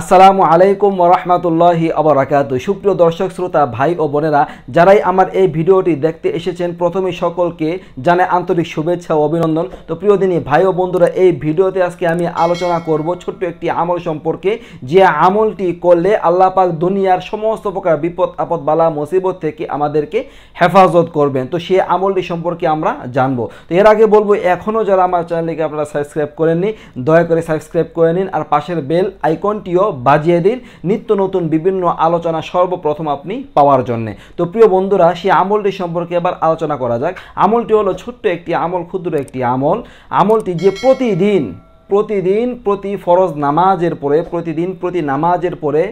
আসসালামু আলাইকুম ওরহমতুল্লাহি আবরাকাত সুপ্রিয় দর্শক শ্রোতা ভাই ও বোনেরা যারাই আমার এই ভিডিওটি দেখতে এসেছেন প্রথমে সকলকে জানে আন্তরিক শুভেচ্ছা ও অভিনন্দন তো প্রিয় দিনী ভাই ও বন্ধুরা এই ভিডিওতে আজকে আমি আলোচনা করব ছোট্ট একটি আমল সম্পর্কে যে আমলটি করলে আল্লাহ পাক দুনিয়ার সমস্ত প্রকার বিপদ আপদ বালা মুসিবত থেকে আমাদেরকে হেফাজত করবেন তো সেই আমলটি সম্পর্কে আমরা জানবো তো এর আগে বলবো এখনও যারা আমার চ্যানেলকে আপনারা সাবস্ক্রাইব করেননি দয়া করে সাবস্ক্রাইব করে নিন আর পাশের বেল আইকনটি রেডিও বাজিয়ে দিন নিত্য নতুন বিভিন্ন আলোচনা সর্বপ্রথম আপনি পাওয়ার জন্যে তো প্রিয় বন্ধুরা সেই আমলটি সম্পর্কে এবার আলোচনা করা যাক আমলটি হলো ছোট্ট একটি আমল ক্ষুদ্র একটি আমল আমলটি যে প্রতিদিন প্রতিদিন প্রতি ফরজ নামাজের পরে প্রতিদিন প্রতি নামাজের পরে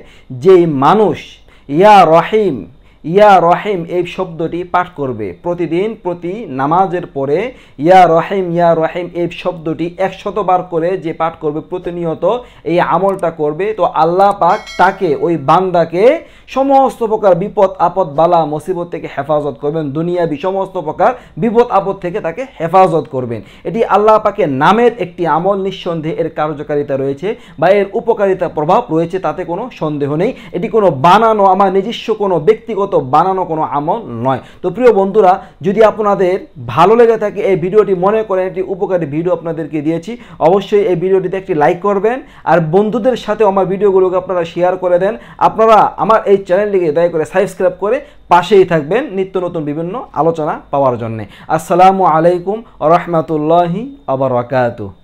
যেই মানুষ ইয়া রহিম ইয়া রহিম এই শব্দটি পাঠ করবে প্রতিদিন প্রতি নামাজের পরে ইয়া রহিম ইয়া রহিম এই শব্দটি একশতবার করে যে পাঠ করবে প্রতিনিয়ত এই আমলটা করবে তো আল্লাহ পাক তাকে ওই বান্দাকে সমস্ত প্রকার বিপদ আপদ বালা মুসিবত থেকে হেফাজত করবেন দুনিয়াবি সমস্ত প্রকার বিপদ আপদ থেকে তাকে হেফাজত করবেন এটি আল্লাহ পাকে নামের একটি আমল নিঃসন্দেহে এর কার্যকারিতা রয়েছে বা এর উপকারিতা প্রভাব রয়েছে তাতে কোনো সন্দেহ নেই এটি কোনো বানানো আমার নিজস্ব কোনো ব্যক্তিগত মতো বানানো কোনো আমল নয় তো প্রিয় বন্ধুরা যদি আপনাদের ভালো লেগে থাকে এই ভিডিওটি মনে করেন একটি উপকারী ভিডিও আপনাদেরকে দিয়েছি অবশ্যই এই ভিডিওটিতে একটি লাইক করবেন আর বন্ধুদের সাথে আমার ভিডিওগুলোকে আপনারা শেয়ার করে দেন আপনারা আমার এই চ্যানেলটিকে দয়া করে সাবস্ক্রাইব করে পাশেই থাকবেন নিত্য নতুন বিভিন্ন আলোচনা পাওয়ার জন্যে আসসালামু আলাইকুম রহমতুল্লাহি আবরাকাতু